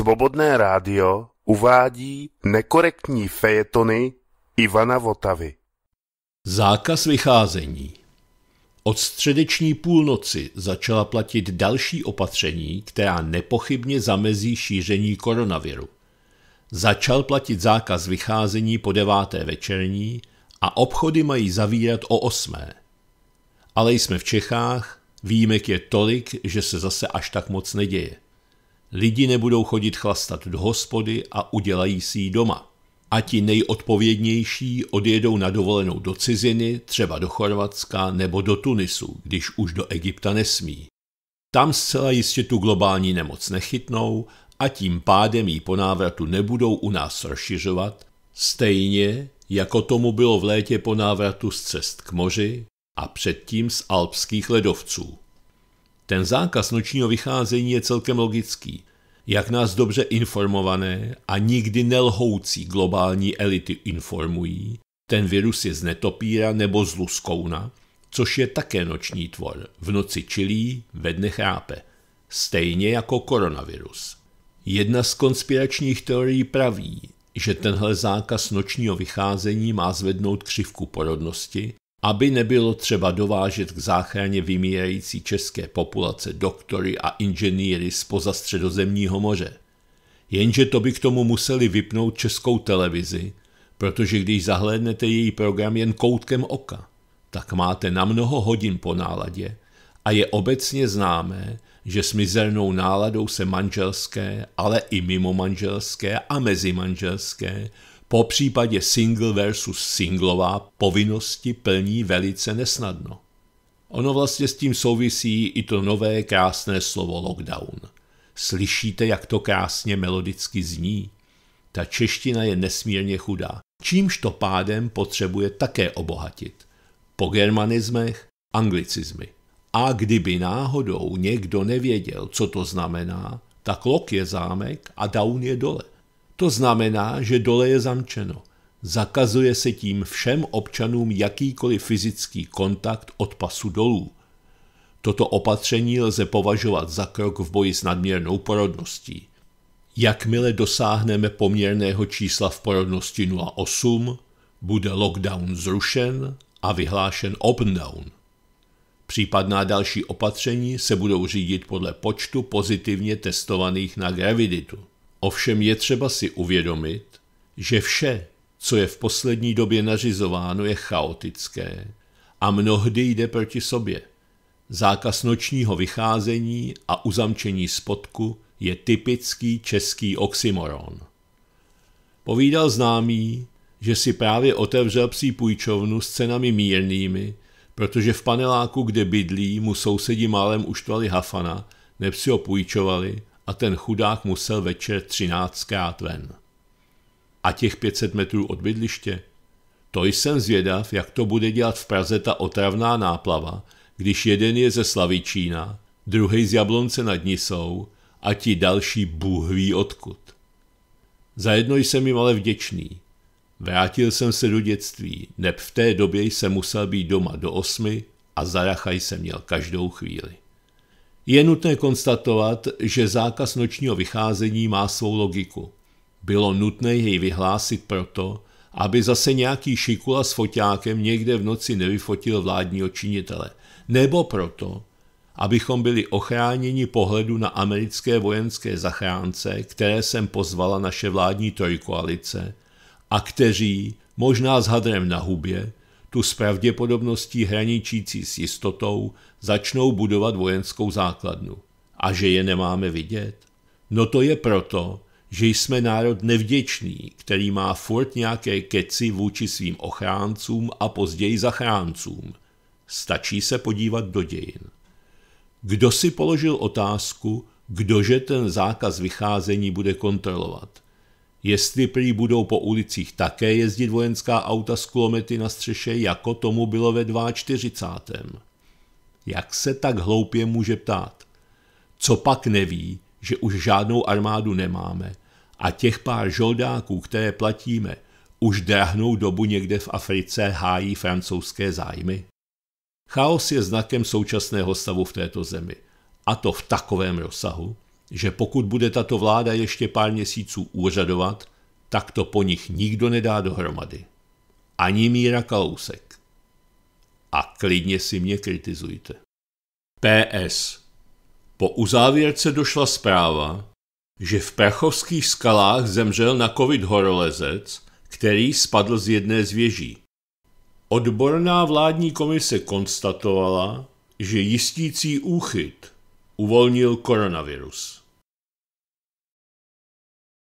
Svobodné rádio uvádí nekorektní fejetony Ivana Votavy. Zákaz vycházení Od středeční půlnoci začala platit další opatření, která nepochybně zamezí šíření koronaviru. Začal platit zákaz vycházení po deváté večerní a obchody mají zavírat o osmé. Ale jsme v Čechách, výjimek je tolik, že se zase až tak moc neděje. Lidi nebudou chodit chlastat do hospody a udělají si ji doma. A ti nejodpovědnější odjedou na dovolenou do ciziny, třeba do Chorvatska nebo do Tunisu, když už do Egypta nesmí. Tam zcela jistě tu globální nemoc nechytnou a tím pádem ji po návratu nebudou u nás rozšiřovat, stejně jako tomu bylo v létě po návratu z cest k moři a předtím z alpských ledovců. Ten zákaz nočního vycházení je celkem logický. Jak nás dobře informované a nikdy nelhoucí globální elity informují, ten virus je z netopíra nebo z luskouna, což je také noční tvor. V noci čilí, ve dne chrápe. Stejně jako koronavirus. Jedna z konspiračních teorií praví, že tenhle zákaz nočního vycházení má zvednout křivku porodnosti aby nebylo třeba dovážet k záchraně vymírající české populace doktory a inženýry z pozastředozemního moře. Jenže to by k tomu museli vypnout českou televizi, protože když zahlédnete její program jen koutkem oka, tak máte na mnoho hodin po náladě a je obecně známé, že s mizernou náladou se manželské, ale i mimo manželské a mezimanželské po případě single versus singlová povinnosti plní velice nesnadno. Ono vlastně s tím souvisí i to nové krásné slovo lockdown. Slyšíte, jak to krásně melodicky zní? Ta čeština je nesmírně chudá, čímž to pádem potřebuje také obohatit. Po germanismech, anglicizmy. A kdyby náhodou někdo nevěděl, co to znamená, tak lok je zámek a down je dole. To znamená, že dole je zamčeno. Zakazuje se tím všem občanům jakýkoliv fyzický kontakt od pasu dolů. Toto opatření lze považovat za krok v boji s nadměrnou porodností. Jakmile dosáhneme poměrného čísla v porodnosti 0,8, bude lockdown zrušen a vyhlášen open down. Případná další opatření se budou řídit podle počtu pozitivně testovaných na graviditu. Ovšem je třeba si uvědomit, že vše, co je v poslední době nařizováno, je chaotické a mnohdy jde proti sobě. Zákaz nočního vycházení a uzamčení spodku je typický český oxymoron. Povídal známý, že si právě otevřel psí půjčovnu s cenami mírnými, protože v paneláku, kde bydlí, mu sousedi málem uštvali hafana, nepsi ho půjčovali a ten chudák musel večer třináctkrát ven. A těch 500 metrů od bydliště? To jsem zvědav, jak to bude dělat v Praze ta otravná náplava, když jeden je ze Slavičína, druhý z Jablonce nad Nisou a ti další bůh ví odkud. Za jedno jsem jim ale vděčný. Vrátil jsem se do dětství, neb v té době jsem musel být doma do osmi a zarachaj jsem měl každou chvíli. Je nutné konstatovat, že zákaz nočního vycházení má svou logiku. Bylo nutné jej vyhlásit proto, aby zase nějaký šikula s foťákem někde v noci nevyfotil vládního činitele. Nebo proto, abychom byli ochráněni pohledu na americké vojenské zachránce, které jsem pozvala naše vládní trojkoalice a kteří, možná s hadrem na hubě, tu s pravděpodobností hraničící s jistotou začnou budovat vojenskou základnu. A že je nemáme vidět? No to je proto, že jsme národ nevděčný, který má furt nějaké keci vůči svým ochráncům a později zachráncům. Stačí se podívat do dějin. Kdo si položil otázku, kdože ten zákaz vycházení bude kontrolovat? jestli prý budou po ulicích také jezdit vojenská auta s kulomety na střeše, jako tomu bylo ve 42. Jak se tak hloupě může ptát? Co pak neví, že už žádnou armádu nemáme a těch pár žoldáků, které platíme, už drahnou dobu někde v Africe hájí francouzské zájmy? Chaos je znakem současného stavu v této zemi. A to v takovém rozsahu, že pokud bude tato vláda ještě pár měsíců úřadovat, tak to po nich nikdo nedá dohromady. Ani Míra Kalousek. A klidně si mě kritizujte. PS. Po uzávěrce došla zpráva, že v prachovských skalách zemřel na covid horolezec, který spadl z jedné z věží. Odborná vládní komise konstatovala, že jistící úchyt uvolnil koronavirus.